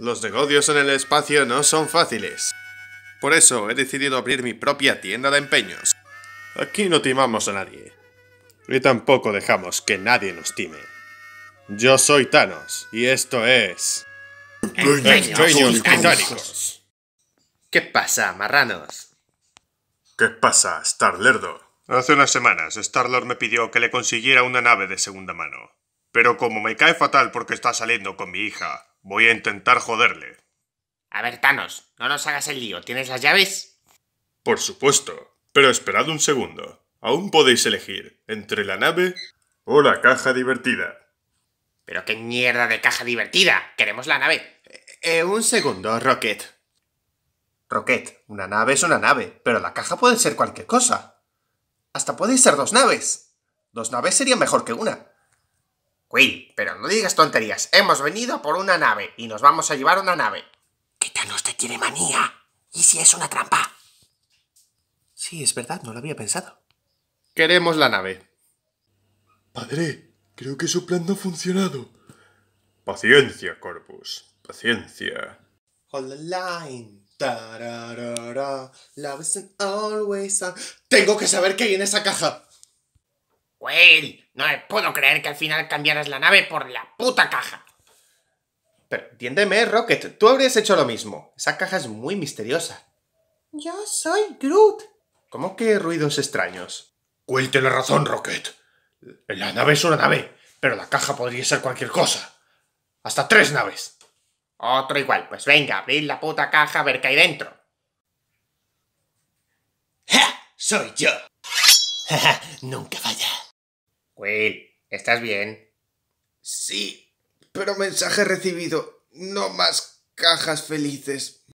Los negocios en el espacio no son fáciles. Por eso he decidido abrir mi propia tienda de empeños. Aquí no timamos a nadie. Y tampoco dejamos que nadie nos time. Yo soy Thanos y esto es... Empeños, ¿Qué pasa, marranos? ¿Qué pasa, Starlerdo? Hace unas semanas, Starlord me pidió que le consiguiera una nave de segunda mano. Pero como me cae fatal porque está saliendo con mi hija, Voy a intentar joderle. A ver, Thanos, no nos hagas el lío. ¿Tienes las llaves? Por supuesto. Pero esperad un segundo. Aún podéis elegir entre la nave o la caja divertida. Pero qué mierda de caja divertida. Queremos la nave. Eh, eh, un segundo, Rocket. Rocket, una nave es una nave, pero la caja puede ser cualquier cosa. Hasta puede ser dos naves. Dos naves serían mejor que una. Quill, pero no digas tonterías. Hemos venido por una nave y nos vamos a llevar una nave. ¿Qué tal usted tiene manía? ¿Y si es una trampa? Sí, es verdad, no lo había pensado. Queremos la nave. Padre, creo que su plan no ha funcionado. Paciencia, Corpus. Paciencia. Hold Tengo que saber qué hay en esa caja. Will, no me puedo creer que al final cambiaras la nave por la puta caja. Pero entiéndeme, Rocket, tú habrías hecho lo mismo. Esa caja es muy misteriosa. Yo soy Groot. ¿Cómo que ruidos extraños? Will la razón, Rocket. La nave es una nave, pero la caja podría ser cualquier cosa. Hasta tres naves. Otro igual, pues venga, abrid la puta caja a ver qué hay dentro. ¡Ja! ¡Soy yo! ¡Ja, Nunca falla. Will, ¿estás bien? Sí, pero mensaje recibido. No más cajas felices.